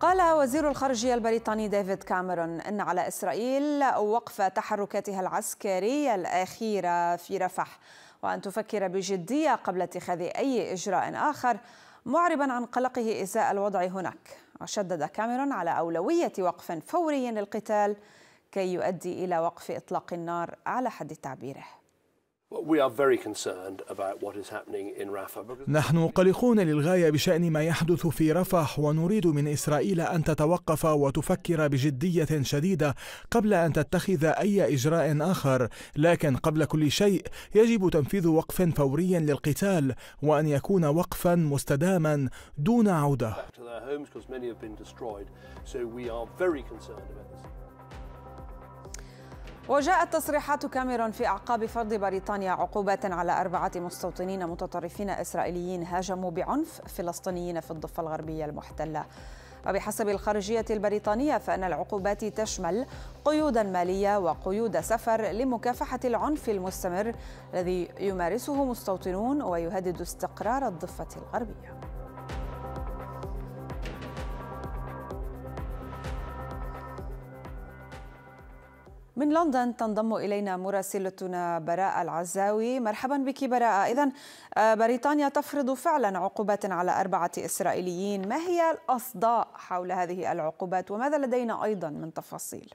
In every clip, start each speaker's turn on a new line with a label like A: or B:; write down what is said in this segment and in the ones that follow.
A: قال وزير الخارجية البريطاني ديفيد كاميرون أن على إسرائيل وقف تحركاتها العسكرية الأخيرة في رفح وأن تفكر بجدية قبل اتخاذ أي إجراء آخر معربا عن قلقه إزاء الوضع هناك وشدد كاميرون على أولوية وقف فوري للقتال كي يؤدي إلى وقف إطلاق النار على حد تعبيره
B: نحن قلقون للغاية بشأن ما يحدث في رفح ونريد من إسرائيل أن تتوقف وتفكر بجدية شديدة قبل أن تتخذ أي إجراء آخر لكن قبل كل شيء يجب تنفيذ وقف فوري للقتال وأن يكون وقفا مستداما دون عودة
A: وجاءت تصريحات كاميرون في أعقاب فرض بريطانيا عقوبات على أربعة مستوطنين متطرفين إسرائيليين هاجموا بعنف فلسطينيين في الضفة الغربية المحتلة وبحسب الخارجية البريطانية فإن العقوبات تشمل قيودا مالية وقيود سفر لمكافحة العنف المستمر الذي يمارسه مستوطنون ويهدد استقرار الضفة الغربية من لندن تنضم إلينا مراسلتنا براءة العزاوي مرحبا بك براءة إذا آه، بريطانيا تفرض فعلا عقوبات على أربعة إسرائيليين ما هي الأصداء حول هذه العقوبات وماذا لدينا أيضا من تفاصيل؟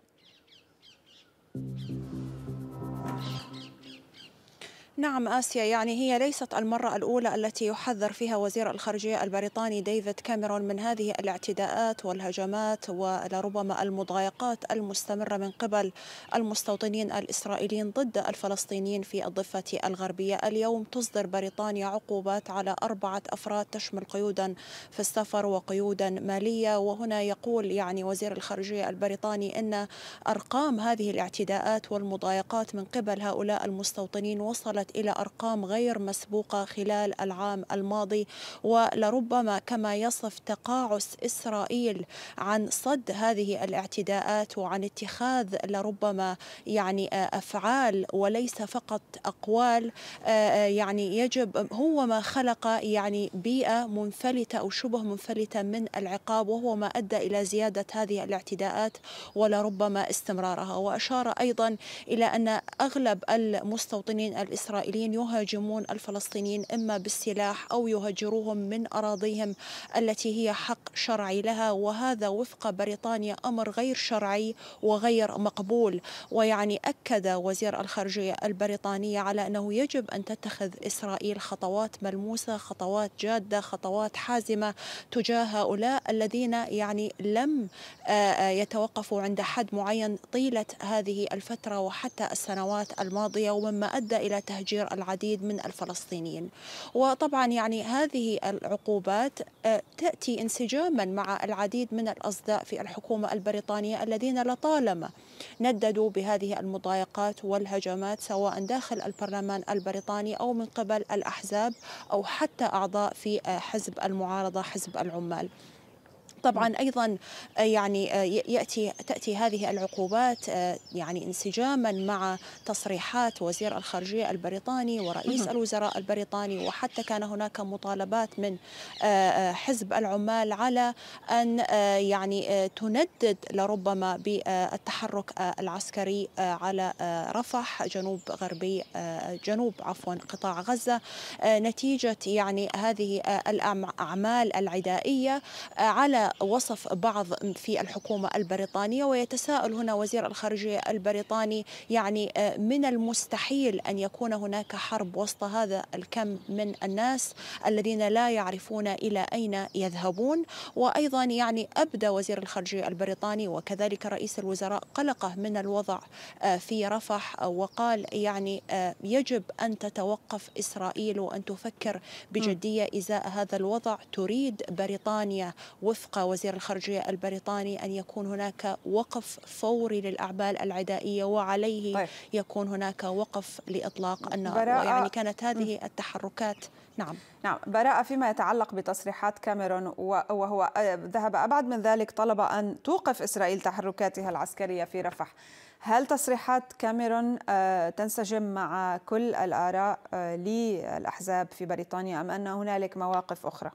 A: نعم آسيا يعني هي ليست المرة الأولى
B: التي يحذر فيها وزير الخارجية البريطاني ديفيد كاميرون من هذه الاعتداءات والهجمات ولربما المضايقات المستمرة من قبل المستوطنين الإسرائيليين ضد الفلسطينيين في الضفة الغربية اليوم تصدر بريطانيا عقوبات على أربعة أفراد تشمل قيودا في السفر وقيودا مالية وهنا يقول يعني وزير الخارجية البريطاني أن أرقام هذه الاعتداءات والمضايقات من قبل هؤلاء المستوطنين وصلت إلى أرقام غير مسبوقة خلال العام الماضي ولربما كما يصف تقاعس إسرائيل عن صد هذه الاعتداءات وعن اتخاذ لربما يعني أفعال وليس فقط أقوال آه، آه، يعني يجب هو ما خلق يعني بيئة منفلتة أو شبه منفلتة من العقاب وهو ما أدى إلى زيادة هذه الاعتداءات ولربما استمرارها وأشار أيضا إلى أن أغلب المستوطنين الإسرائيليين الإسرائيليين يهاجمون الفلسطينيين إما بالسلاح أو يهجروهم من أراضيهم التي هي حق شرعي لها وهذا وفق بريطانيا أمر غير شرعي وغير مقبول ويعني أكد وزير الخارجية البريطانية على أنه يجب أن تتخذ إسرائيل خطوات ملموسة خطوات جادة خطوات حازمة تجاه هؤلاء الذين يعني لم آه، آه، يتوقفوا عند حد معين طيلة هذه الفترة وحتى السنوات الماضية ومما أدى إلى تهجير تهجير العديد من الفلسطينيين وطبعا يعني هذه العقوبات آه، تأتي انسجاما مع العديد من الأصداء في الحكومة البريطانية الذين لطالما نددوا بهذه المضايقات والهجمات سواء داخل البرلمان البريطاني أو من قبل الأحزاب أو حتى أعضاء في آه، حزب المعارضة حزب العمال طبعا ايضا آه، يعني آه، ياتي تاتي هذه العقوبات آه، يعني انسجاما مع تصريحات وزير الخارجيه البريطاني ورئيس الوزراء البريطاني وحتى كان هناك مطالبات من حزب العمال على ان يعني تندد لربما بالتحرك العسكري على رفح جنوب غربي جنوب عفوا قطاع غزه نتيجه يعني هذه الاعمال العدائيه على وصف بعض في الحكومة البريطانية ويتساءل هنا وزير الخارجية البريطاني يعني آه، من المستحيل أن يكون هناك حرب وسط هذا الكم من الناس الذين لا يعرفون إلى أين يذهبون وأيضا يعني أبدى وزير الخارجية البريطاني وكذلك رئيس الوزراء قلقه من الوضع آه، في رفح وقال يعني آه، يجب أن تتوقف إسرائيل وأن تفكر بجدية إزاء هذا الوضع تريد بريطانيا وفق وزير الخارجية البريطاني أن يكون هناك وقف فوري للأعمال العدائية وعليه طيب.
A: يكون هناك وقف لإطلاق النار براءة يعني كانت هذه التحركات نعم نعم براءة فيما يتعلق بتصريحات كاميرون وهو آه، ذهب أبعد من ذلك طلب أن توقف إسرائيل تحركاتها العسكرية في رفح هل تصريحات كاميرون آه، تنسجم مع كل الآراء آه، للأحزاب في بريطانيا أم أن هنالك مواقف أخرى؟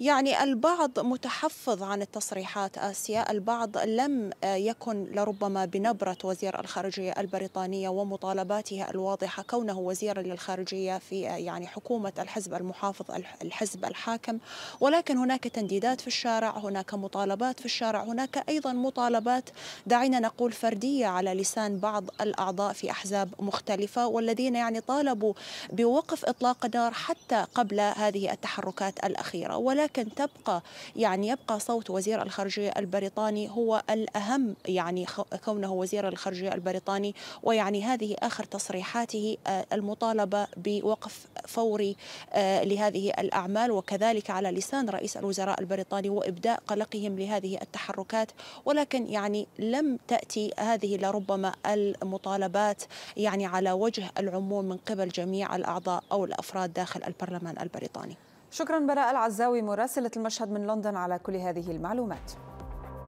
B: يعني البعض متحفظ عن التصريحات آسيا البعض لم آه، يكن لربما بنبرة وزير الخارجية البريطانية ومطالباتها الواضحة كونه وزيرا للخارجية في آه، يعني حكومة الحزب المحافظ الحزب الحاكم ولكن هناك تنديدات في الشارع هناك مطالبات في الشارع هناك أيضا مطالبات دعينا نقول فردية على لسان بعض الأعضاء في أحزاب مختلفة والذين يعني طالبوا بوقف إطلاق النار حتى قبل هذه التحركات الأخيرة ولكن ولكن تبقى يعني يبقى صوت وزير الخارجية البريطاني هو الأهم يعني كونه وزير الخارجية البريطاني ويعني هذه آخر تصريحاته آه، المطالبة بوقف فوري آه، لهذه الأعمال وكذلك على لسان رئيس الوزراء البريطاني وإبداء قلقهم لهذه التحركات ولكن يعني لم تأتي هذه لربما المطالبات يعني على وجه
A: العموم من قبل جميع الأعضاء أو الأفراد داخل البرلمان البريطاني شكرا براء العزاوي مراسلة المشهد من لندن على كل هذه المعلومات